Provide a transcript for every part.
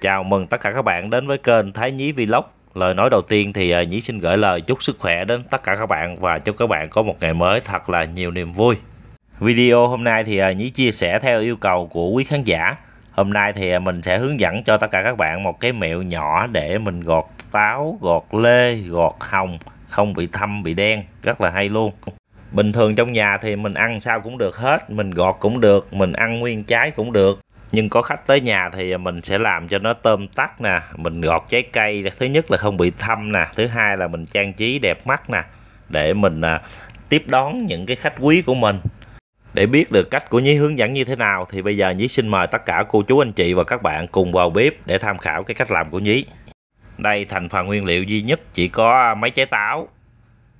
Chào mừng tất cả các bạn đến với kênh Thái Nhí Vlog. Lời nói đầu tiên thì à, Nhí xin gửi lời chúc sức khỏe đến tất cả các bạn và chúc các bạn có một ngày mới thật là nhiều niềm vui. Video hôm nay thì à, Nhí chia sẻ theo yêu cầu của quý khán giả. Hôm nay thì à, mình sẽ hướng dẫn cho tất cả các bạn một cái mẹo nhỏ để mình gọt táo, gọt lê, gọt hồng không bị thâm bị đen, rất là hay luôn. Bình thường trong nhà thì mình ăn sao cũng được hết, mình gọt cũng được, mình ăn nguyên trái cũng được nhưng có khách tới nhà thì mình sẽ làm cho nó tôm tắt nè mình gọt trái cây thứ nhất là không bị thâm nè thứ hai là mình trang trí đẹp mắt nè để mình à, tiếp đón những cái khách quý của mình để biết được cách của Nhí hướng dẫn như thế nào thì bây giờ Nhí xin mời tất cả cô chú anh chị và các bạn cùng vào bếp để tham khảo cái cách làm của Nhí. Đây thành phần nguyên liệu duy nhất chỉ có à, mấy trái táo.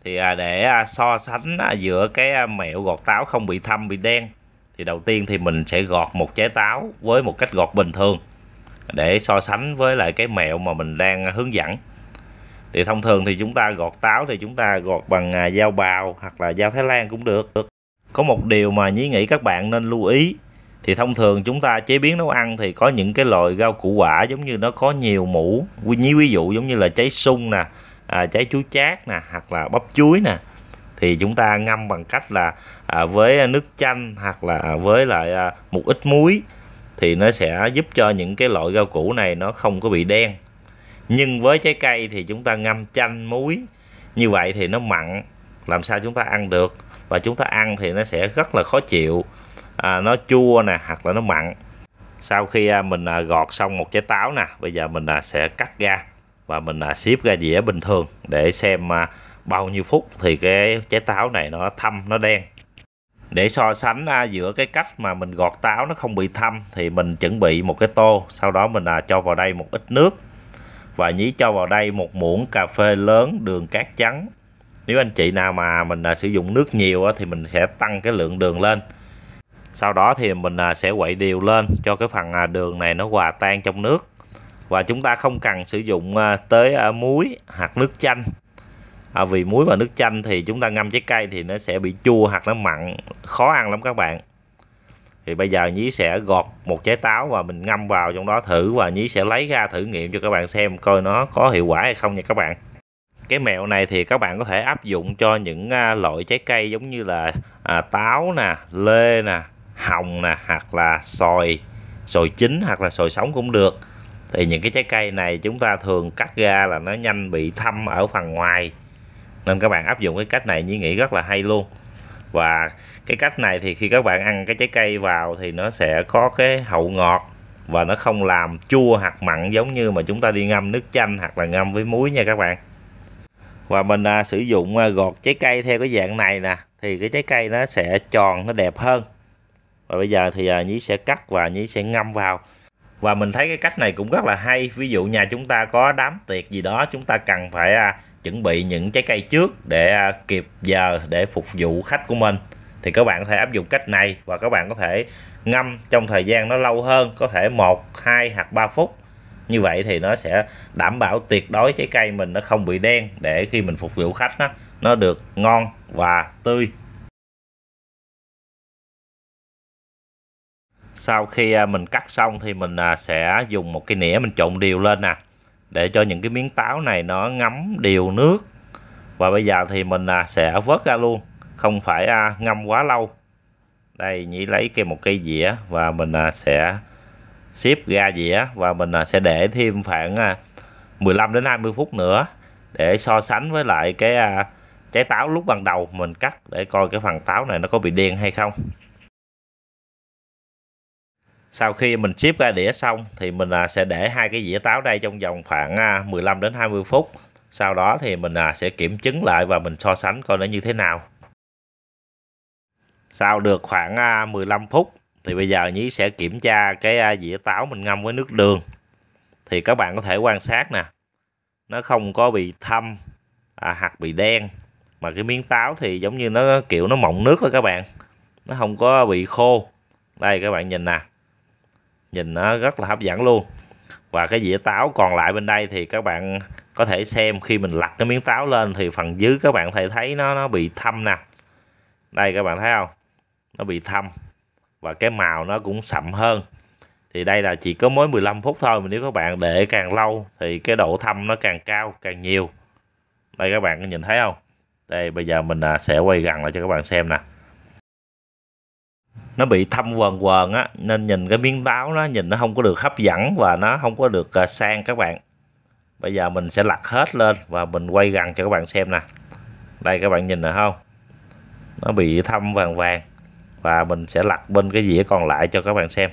Thì à, để à, so sánh giữa cái mẹo gọt táo không bị thâm bị đen thì đầu tiên thì mình sẽ gọt một trái táo với một cách gọt bình thường để so sánh với lại cái mẹo mà mình đang hướng dẫn thì thông thường thì chúng ta gọt táo thì chúng ta gọt bằng à, dao bào hoặc là dao Thái Lan cũng được có một điều mà nhí nghĩ các bạn nên lưu ý thì thông thường chúng ta chế biến nấu ăn thì có những cái loại rau củ quả giống như nó có nhiều mũ nhí ví dụ giống như là trái sung nè à, trái chuối chát nè hoặc là bắp chuối nè thì chúng ta ngâm bằng cách là à, với nước chanh hoặc là với lại à, một ít muối thì nó sẽ giúp cho những cái loại rau củ này nó không có bị đen nhưng với trái cây thì chúng ta ngâm chanh muối như vậy thì nó mặn làm sao chúng ta ăn được và chúng ta ăn thì nó sẽ rất là khó chịu à, nó chua nè hoặc là nó mặn sau khi à, mình à, gọt xong một trái táo nè bây giờ mình à, sẽ cắt ra và mình xếp ra dĩa bình thường để xem bao nhiêu phút thì cái trái táo này nó thâm nó đen để so sánh à, giữa cái cách mà mình gọt táo nó không bị thâm thì mình chuẩn bị một cái tô sau đó mình à, cho vào đây một ít nước và nhí cho vào đây một muỗng cà phê lớn đường cát trắng nếu anh chị nào mà mình à, sử dụng nước nhiều á, thì mình sẽ tăng cái lượng đường lên sau đó thì mình à, sẽ quậy đều lên cho cái phần à, đường này nó hòa tan trong nước và chúng ta không cần sử dụng à, tới à, muối hạt nước chanh à, vì muối và nước chanh thì chúng ta ngâm trái cây thì nó sẽ bị chua hoặc nó mặn khó ăn lắm các bạn thì bây giờ nhí sẽ gọt một trái táo và mình ngâm vào trong đó thử và nhí sẽ lấy ra thử nghiệm cho các bạn xem coi nó có hiệu quả hay không nha các bạn cái mẹo này thì các bạn có thể áp dụng cho những à, loại trái cây giống như là à, táo nè lê nè hồng nè hoặc là sòi sòi chín hoặc là sòi sống cũng được thì những cái trái cây này chúng ta thường cắt ra là nó nhanh bị thâm ở phần ngoài nên các bạn áp dụng cái cách này Nhi nghĩ rất là hay luôn và cái cách này thì khi các bạn ăn cái trái cây vào thì nó sẽ có cái hậu ngọt và nó không làm chua hạt mặn giống như mà chúng ta đi ngâm nước chanh hoặc là ngâm với muối nha các bạn và mình à, sử dụng à, gọt trái cây theo cái dạng này nè thì cái trái cây nó sẽ tròn nó đẹp hơn và bây giờ thì à, nhí sẽ cắt và nhí sẽ ngâm vào và mình thấy cái cách này cũng rất là hay ví dụ nhà chúng ta có đám tiệc gì đó chúng ta cần phải à, chuẩn bị những trái cây trước để à, kịp giờ để phục vụ khách của mình thì các bạn có thể áp dụng cách này và các bạn có thể ngâm trong thời gian nó lâu hơn có thể một hai hoặc 3 phút như vậy thì nó sẽ đảm bảo tuyệt đối trái cây mình nó không bị đen để khi mình phục vụ khách nó nó được ngon và tươi sau khi à, mình cắt xong thì mình à, sẽ dùng một cái nĩa mình trộn đều lên nè để cho những cái miếng táo này nó ngấm đều nước và bây giờ thì mình à, sẽ vớt ra luôn không phải à, ngâm quá lâu đây nhĩ lấy cái một cây dĩa và mình à, sẽ xếp ra dĩa và mình à, sẽ để thêm khoảng à, 15 đến 20 phút nữa để so sánh với lại cái à, trái táo lúc ban đầu mình cắt để coi cái phần táo này nó có bị đen hay không sau khi mình ship ra đĩa xong thì mình à, sẽ để hai cái dĩa táo đây trong vòng khoảng 15 à, đến 20 phút sau đó thì mình à, sẽ kiểm chứng lại và mình so sánh coi nó như thế nào sau được khoảng 15 phút thì bây giờ nhí sẽ kiểm tra cái dĩa táo mình ngâm với nước đường thì các bạn có thể quan sát nè nó không có bị thâm à, hạt bị đen mà cái miếng táo thì giống như nó kiểu nó mọng nước đó các bạn nó không có bị khô đây các bạn nhìn nè nhìn nó rất là hấp dẫn luôn và cái dĩa táo còn lại bên đây thì các bạn có thể xem khi mình lật cái miếng táo lên thì phần dưới các bạn thể thấy nó nó bị thâm nè đây các bạn thấy không nó bị thâm và cái màu nó cũng sậm hơn thì đây là chỉ có mới 15 phút thôi mà nếu các bạn để càng lâu thì cái độ thâm nó càng cao càng nhiều đây các bạn có nhìn thấy không đây bây giờ mình à, sẽ quay gần lại cho các bạn xem nè nó bị thâm quần quần á nên nhìn cái miếng táo nó nhìn nó không có được hấp dẫn và nó không có được à, sang các bạn bây giờ mình sẽ lật hết lên và mình quay gần cho các bạn xem nè đây các bạn nhìn nè không nó bị thâm vàng vàng và mình sẽ lật bên cái dĩa còn lại cho các bạn xem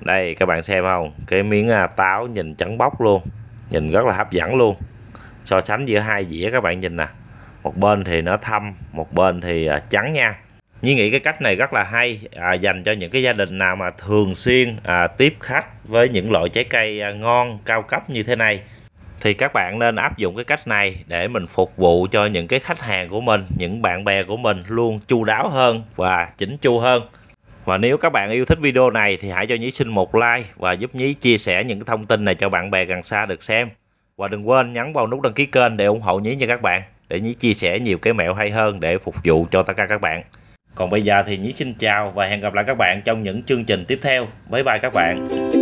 đây các bạn xem không cái miếng à, táo nhìn trắng bóc luôn nhìn rất là hấp dẫn luôn so sánh giữa hai dĩa các bạn nhìn nè một bên thì nó thâm một bên thì à, trắng nha Nhi nghĩ cái cách này rất là hay à, dành cho những cái gia đình nào mà thường xuyên à, tiếp khách với những loại trái cây à, ngon cao cấp như thế này thì các bạn nên áp dụng cái cách này để mình phục vụ cho những cái khách hàng của mình, những bạn bè của mình luôn chu đáo hơn và chỉnh chu hơn. Và nếu các bạn yêu thích video này thì hãy cho Nhí xin một like và giúp Nhí chia sẻ những thông tin này cho bạn bè gần xa được xem. Và đừng quên nhấn vào nút đăng ký kênh để ủng hộ Nhí nha các bạn để Nhí chia sẻ nhiều cái mẹo hay hơn để phục vụ cho tất cả các bạn. Còn bây giờ thì Nhí xin chào và hẹn gặp lại các bạn trong những chương trình tiếp theo. Bye bye các bạn.